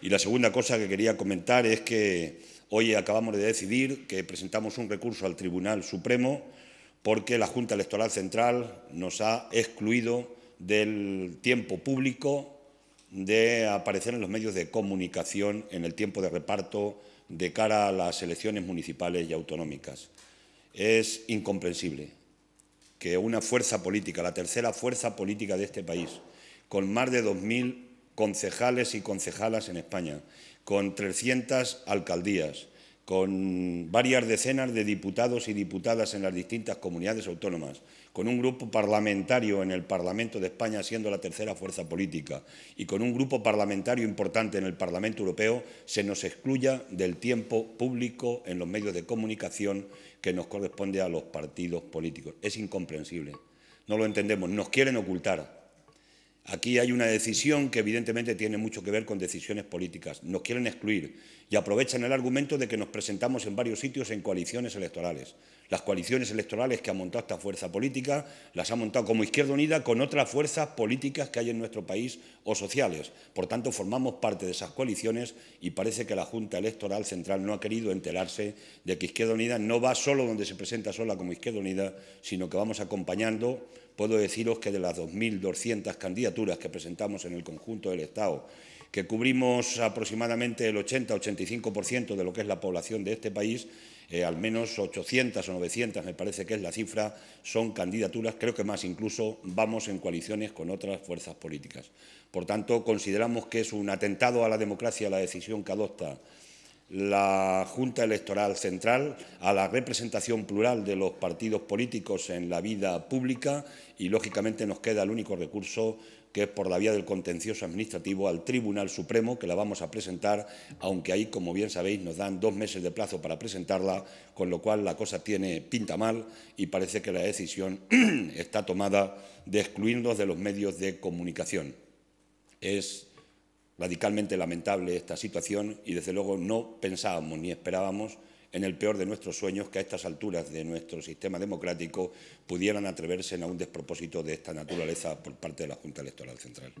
Y la segunda cosa que quería comentar es que hoy acabamos de decidir que presentamos un recurso al Tribunal Supremo porque la Junta Electoral Central nos ha excluido del tiempo público de aparecer en los medios de comunicación en el tiempo de reparto de cara a las elecciones municipales y autonómicas. Es incomprensible que una fuerza política, la tercera fuerza política de este país, con más de 2.000 concejales y concejalas en España, con 300 alcaldías, con varias decenas de diputados y diputadas en las distintas comunidades autónomas, con un grupo parlamentario en el Parlamento de España siendo la tercera fuerza política y con un grupo parlamentario importante en el Parlamento Europeo, se nos excluya del tiempo público en los medios de comunicación que nos corresponde a los partidos políticos. Es incomprensible. No lo entendemos. Nos quieren ocultar Aquí hay una decisión que evidentemente tiene mucho que ver con decisiones políticas. Nos quieren excluir y aprovechan el argumento de que nos presentamos en varios sitios en coaliciones electorales. Las coaliciones electorales que ha montado esta fuerza política las ha montado como Izquierda Unida con otras fuerzas políticas que hay en nuestro país o sociales. Por tanto, formamos parte de esas coaliciones y parece que la Junta Electoral Central no ha querido enterarse de que Izquierda Unida no va solo donde se presenta sola como Izquierda Unida, sino que vamos acompañando, puedo deciros que de las 2.200 candidaturas, que presentamos en el conjunto del Estado, que cubrimos aproximadamente el 80-85% de lo que es la población de este país, eh, al menos 800 o 900, me parece que es la cifra, son candidaturas, creo que más incluso vamos en coaliciones con otras fuerzas políticas. Por tanto, consideramos que es un atentado a la democracia la decisión que adopta la Junta Electoral Central a la representación plural de los partidos políticos en la vida pública y, lógicamente, nos queda el único recurso que es por la vía del contencioso administrativo al Tribunal Supremo, que la vamos a presentar, aunque ahí, como bien sabéis, nos dan dos meses de plazo para presentarla, con lo cual la cosa tiene pinta mal y parece que la decisión está tomada de excluirnos de los medios de comunicación. Es radicalmente lamentable esta situación y desde luego no pensábamos ni esperábamos en el peor de nuestros sueños que a estas alturas de nuestro sistema democrático pudieran atreverse a un despropósito de esta naturaleza por parte de la Junta Electoral Central.